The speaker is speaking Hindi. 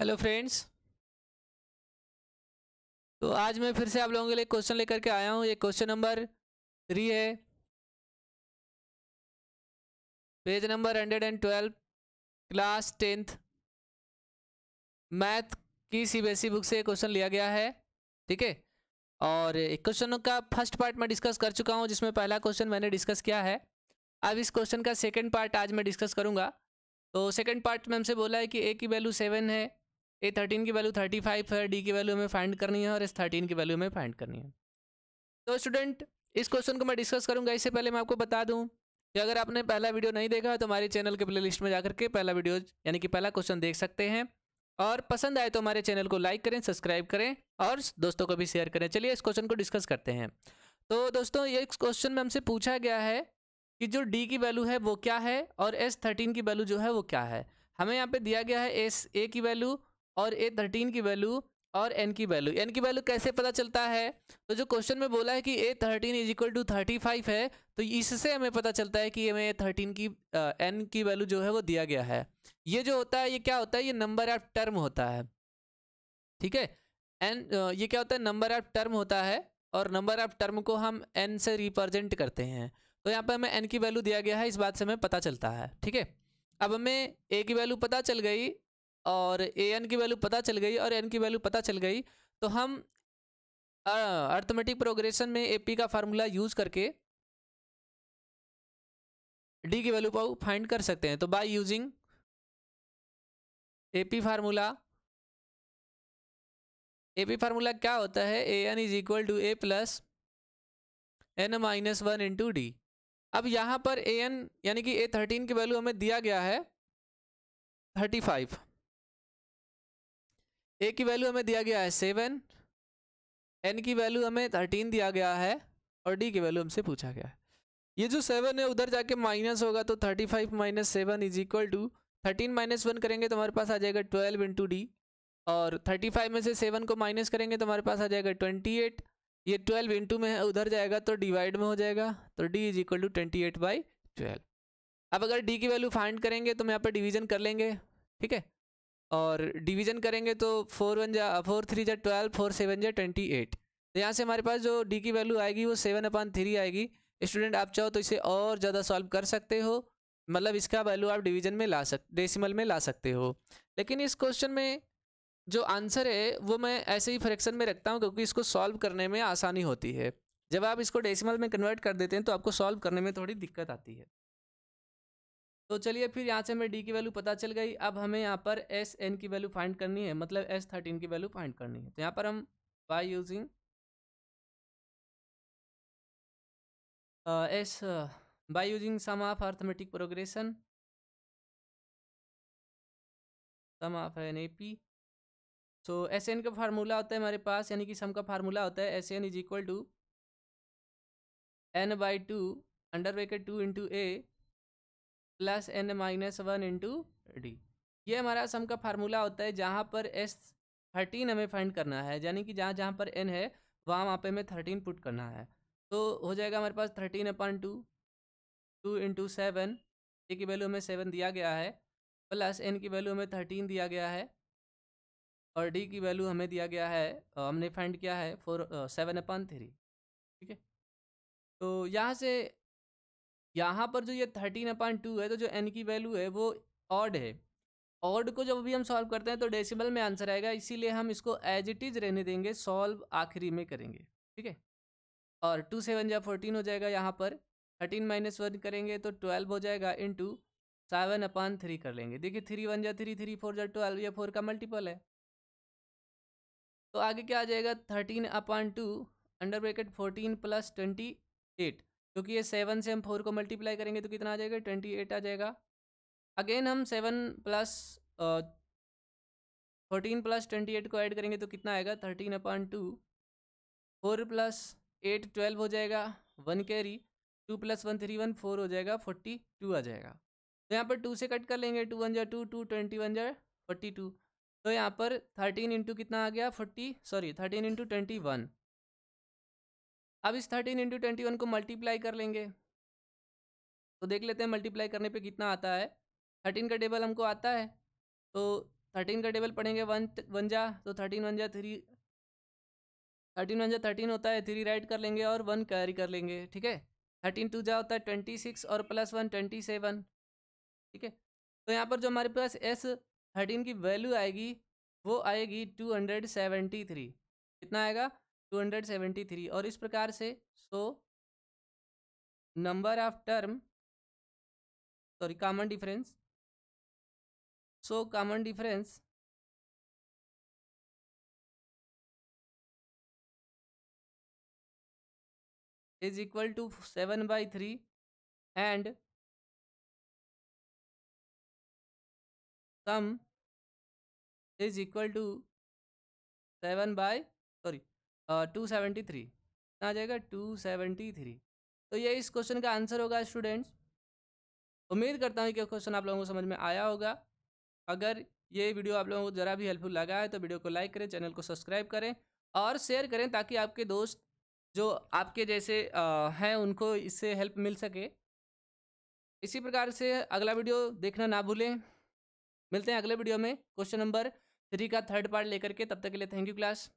हेलो फ्रेंड्स तो आज मैं फिर से आप लोगों के लिए क्वेश्चन लेकर के आया हूँ ये क्वेश्चन नंबर थ्री है page number hundred and twelve class tenth math की सीबीएसई e बुक से क्वेश्चन लिया गया है ठीक है और एक क्वेश्चन का फर्स्ट पार्ट मैं डिस्कस कर चुका हूँ जिसमें पहला क्वेश्चन मैंने डिस्कस किया है अब इस क्वेश्चन का सेकेंड पार्ट आज मैं डिस्कस करूँगा तो सेकेंड पार्ट में हमसे बोला है कि ए की वैल्यू सेवन है ए थर्टीन की वैल्यू थर्टी फाइव है डी की वैल्यू हमें फाइंड करनी है और एस थर्टीन की वैल्यू हमें फाइंड करनी है तो स्टूडेंट इस क्वेश्चन को मैं डिस्कस करूंगा इससे पहले मैं आपको बता दूं कि अगर आपने पहला वीडियो नहीं देखा तो हमारे चैनल के लिस्ट में जाकर के पहला वीडियो यानी कि पहला क्वेश्चन देख सकते हैं और पसंद आए तो हमारे चैनल को लाइक करें सब्सक्राइब करें और दोस्तों को भी शेयर करें चलिए इस क्वेश्चन को डिस्कस करते हैं तो दोस्तों ये क्वेश्चन में हमसे पूछा गया है कि जो डी की वैल्यू है वो क्या है और एस थर्टीन की वैल्यू जो है वो क्या है हमें यहाँ पे दिया गया है एस ए की वैल्यू और ए थर्टीन की वैल्यू और एन की वैल्यू एन की वैल्यू कैसे पता चलता है तो जो क्वेश्चन में बोला है कि A thirteen is equal to thirty five है तो इससे हमें पता चलता है कि हमें थर्टीन की एन की वैल्यू जो है वो दिया गया है ये जो होता है ये क्या होता है ये नंबर ऑफ टर्म होता है ठीक है एन ये क्या होता है नंबर ऑफ टर्म होता है और नंबर ऑफ टर्म को हम एन से रिप्रेजेंट करते हैं तो यहाँ पर हमें एन की वैल्यू दिया गया है इस बात से हमें पता चलता है ठीक है अब हमें ए की वैल्यू पता चल गई और ए एन की वैल्यू पता चल गई और एन की वैल्यू पता चल गई तो हम अर्थमेटिक प्रोग्रेशन में ए पी का फार्मूला यूज करके डी की वैल्यू को फाइंड कर सकते हैं तो by using A P formula A P formula क्या होता है A N is equal to A plus N minus one into D अब यहाँ पर ए एन यानी कि ए थर्टीन की वैल्यू हमें दिया गया है थर्टी फाइव ए की वैल्यू हमें दिया गया है सेवन एन की वैल्यू हमें थर्टीन दिया गया है और डी की वैल्यू हमसे पूछा गया है ये जो सेवन है उधर जाके माइनस होगा तो thirty five minus seven is equal to thirteen minus one करेंगे तो हमारे पास आ जाएगा ट्वेल्व इंटू डी और थर्टी फाइव में से सेवन को माइनस करेंगे तो हमारे पास आ जाएगा ट्वेंटी एट ये ट्वेल्व इंटू में है उधर जाएगा तो डिवाइड में हो जाएगा तो D is equal to twenty eight by twelve अब अगर डी की वैल्यू फाइंड करेंगे तो हम यहाँ पर डिवीजन कर लेंगे ठीक है और डिवीजन करेंगे तो फोर वन जा फोर थ्री जा ट्वेल्व फोर सेवन जा ट्वेंटी एट तो यहाँ से हमारे पास जो डी की वैल्यू आएगी वो सेवन अपान थ्री आएगी स्टूडेंट आप चाहो तो इसे और ज़्यादा सॉल्व कर सकते हो मतलब इसका वैल्यू आप डिवीजन में ला सक डेसिमल में ला सकते हो लेकिन इस क्वेश्चन में जो आंसर है वो मैं ऐसे ही फ्रैक्शन में रखता हूँ क्योंकि इसको सॉल्व करने में आसानी होती है जब आप इसको डेसिमल में कन्वर्ट कर देते हैं तो आपको सॉल्व करने में थोड़ी दिक्कत आती है तो चलिए फिर यहाँ से हमें डी की वैल्यू पता चल गई अब हमें यहाँ पर एस एन की वैल्यू फाइंड करनी है मतलब एस थर्टीन की वैल्यू फाइंड करनी है तो यहाँ पर हम by using S by using sum of arithmetic progression sum of N A P so S N का फार्मूला होता है हमारे पास यानी कि सम का फार्मूला होता है S N is equal to N by two under bracket two into A plus N minus one into D ये हमारा सम का फार्मूला होता है जहाँ पर एस थर्टीन हमें फाइंड करना है यानी कि जहाँ जहाँ पर एन है वहाँ वहाँ पे हमें थर्टीन पुट करना है तो हो जाएगा हमारे पास thirteen upon two two into seven A की वैल्यू हमें सेवन दिया गया है प्लस एन की वैल्यू हमें थर्टीन दिया गया है और डी की वैल्यू हमें दिया गया है हमने फाइंड किया है फोर सेवन अपॉन थ्री ठीक है तो यहाँ से यहाँ पर जो ये थर्टीन अपॉइंट टू है तो जो एन की वैल्यू है वो ऑड है ऑड को जब अभी हम सॉल्व करते हैं तो डेसिमल में आंसर आएगा इसीलिए हम इसको एज इट इज रहने देंगे सॉल्व आखिरी में करेंगे ठीक है और टू सेवन या फोर्टीन हो जाएगा यहाँ पर थर्टीन माइनस वन करेंगे तो ट्वेल्व हो जाएगा into seven upon three कर लेंगे देखिए थ्री वन या थ्री थ्री फोर या ट्वेल्व या फोर का मल्टीपल है तो आगे क्या आ जाएगा thirteen upon two under bracket fourteen plus twenty eight क्योंकि ये सेवन से हम फोर को मल्टीप्लाई करेंगे तो कितना आ जाएगा ट्वेंटी एट आ जाएगा अगेन हम seven plus thirteen plus twenty eight को ऐड करेंगे तो कितना आएगा thirteen upon two four plus eight twelve हो जाएगा one carry two plus one three one four हो जाएगा फोर्टी टू आ जाएगा तो यहाँ पर टू से कट कर लेंगे टू वन जा टू टू ट्वेंटी वन जा फोर्टी टू तो यहाँ पर थर्टीन इंटू कितना आ गया forty sorry thirteen into twenty one अब इस थर्टीन इंटू ट्वेंटी वन को मल्टीप्लाई कर लेंगे तो देख लेते हैं मल्टीप्लाई करने पे कितना आता है थर्टीन का टेबल हमको आता है तो थर्टीन का टेबल पढ़ेंगे वन वन जा तो थर्टीन वन जा थ्री थर्टीन वन जा थर्टीन होता है थ्री राइट कर लेंगे और वन कैरी कर लेंगे ठीक है थर्टीन टू जा होता है ट्वेंटी सिक्स और प्लस वन ट्वेंटी सेवन ठीक है तो यहाँ पर जो हमारे पास एस थर्टीन की वैल्यू आएगी वो आएगी टू हंड्रेड सेवेंटी थ्री कितना आएगा 273 और इस प्रकार से so number of term sorry common difference so common difference is equal to seven by three and sum is equal to seven by sorry two seventy three आ जाएगा टू सेवेंटी थ्री तो ये इस क्वेश्चन का आंसर होगा स्टूडेंट्स उम्मीद करता हूँ कि क्वेश्चन आप लोगों को समझ में आया होगा अगर ये वीडियो आप लोगों को ज़रा भी हेल्पफुल लगा है तो वीडियो को लाइक करें चैनल को सब्सक्राइब करें और शेयर करें ताकि आपके दोस्त जो आपके जैसे हैं उनको इससे हेल्प मिल सके इसी प्रकार से अगला वीडियो देखना ना भूलें मिलते हैं अगले वीडियो में क्वेश्चन नंबर थ्री का थर्ड पार्ट लेकर के तब तक के लिए थैंक यू क्लास